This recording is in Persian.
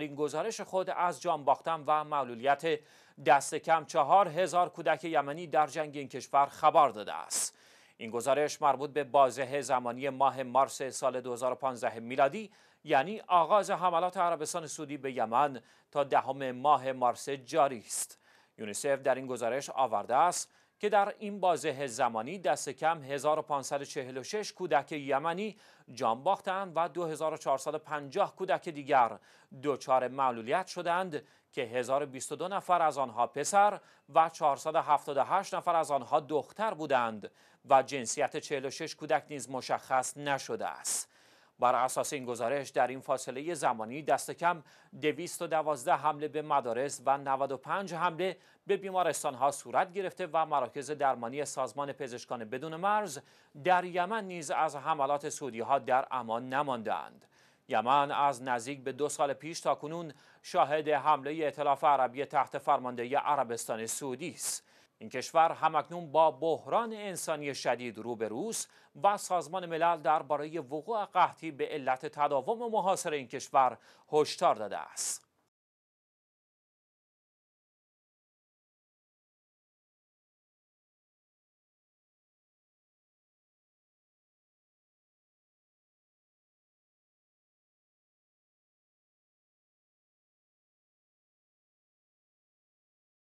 این گزارش خود از جان باختن و معلولیت دست کم چهار هزار کودک یمنی در جنگ این کشور خبر داده است. این گزارش مربوط به بازه زمانی ماه مارس سال 2015 میلادی یعنی آغاز حملات عربستان سعودی به یمن تا دهم ماه مارس جاری است. یونیسف در این گزارش آورده است که در این بازه زمانی دست کم 1546 کودک یمنی جان باختند و 2450 کودک دیگر دچار معلولیت شدند که 1022 نفر از آنها پسر و 478 نفر از آنها دختر بودند و جنسیت 46 کودک نیز مشخص نشده است. بر اساس این گزارش در این فاصله زمانی دست کم 212 حمله به مدارس و 95 حمله به بیمارستان ها صورت گرفته و مراکز درمانی سازمان پزشکان بدون مرز در یمن نیز از حملات سعودی ها در امان نماندند. یمن از نزدیک به دو سال پیش تا کنون شاهد حمله اطلاف عربی تحت فرماندهی عربستان سعودی است. این کشور همکنون با بحران انسانی شدید روبروست و سازمان ملل برای وقوع قحطی به علت تداوم محاصره این کشور هشدار داده است